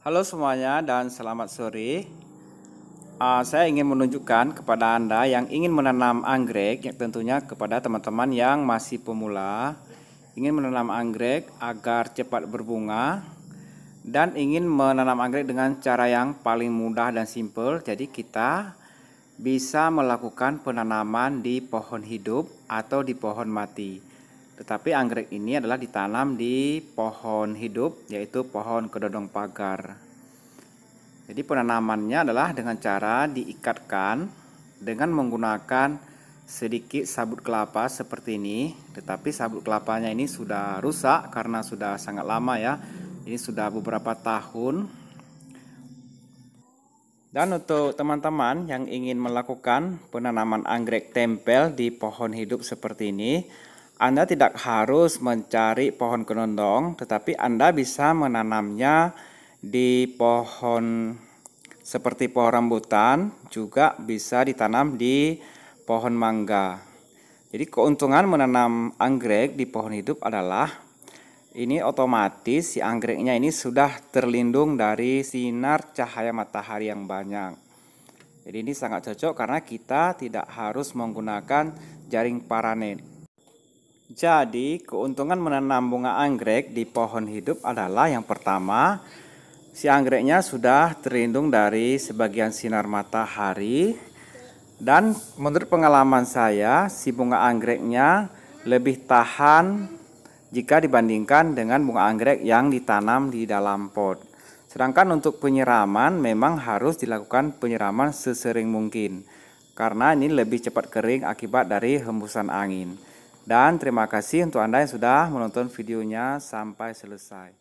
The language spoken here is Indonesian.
Halo semuanya dan selamat sore. Uh, saya ingin menunjukkan kepada Anda yang ingin menanam anggrek, yang tentunya kepada teman-teman yang masih pemula, ingin menanam anggrek agar cepat berbunga dan ingin menanam anggrek dengan cara yang paling mudah dan simple. Jadi kita bisa melakukan penanaman di pohon hidup atau di pohon mati. Tetapi anggrek ini adalah ditanam di pohon hidup yaitu pohon kedodong pagar. Jadi penanamannya adalah dengan cara diikatkan dengan menggunakan sedikit sabut kelapa seperti ini, tetapi sabut kelapanya ini sudah rusak karena sudah sangat lama ya. Ini sudah beberapa tahun. Dan untuk teman-teman yang ingin melakukan penanaman anggrek tempel di pohon hidup seperti ini, anda tidak harus mencari pohon kenondong, tetapi Anda bisa menanamnya di pohon seperti pohon rambutan, juga bisa ditanam di pohon mangga. Jadi keuntungan menanam anggrek di pohon hidup adalah ini otomatis si anggreknya ini sudah terlindung dari sinar cahaya matahari yang banyak. Jadi ini sangat cocok karena kita tidak harus menggunakan jaring paranet. Jadi, keuntungan menanam bunga anggrek di pohon hidup adalah yang pertama, si anggreknya sudah terlindung dari sebagian sinar matahari dan menurut pengalaman saya, si bunga anggreknya lebih tahan jika dibandingkan dengan bunga anggrek yang ditanam di dalam pot. Sedangkan untuk penyiraman memang harus dilakukan penyiraman sesering mungkin karena ini lebih cepat kering akibat dari hembusan angin. Dan terima kasih untuk Anda yang sudah menonton videonya sampai selesai.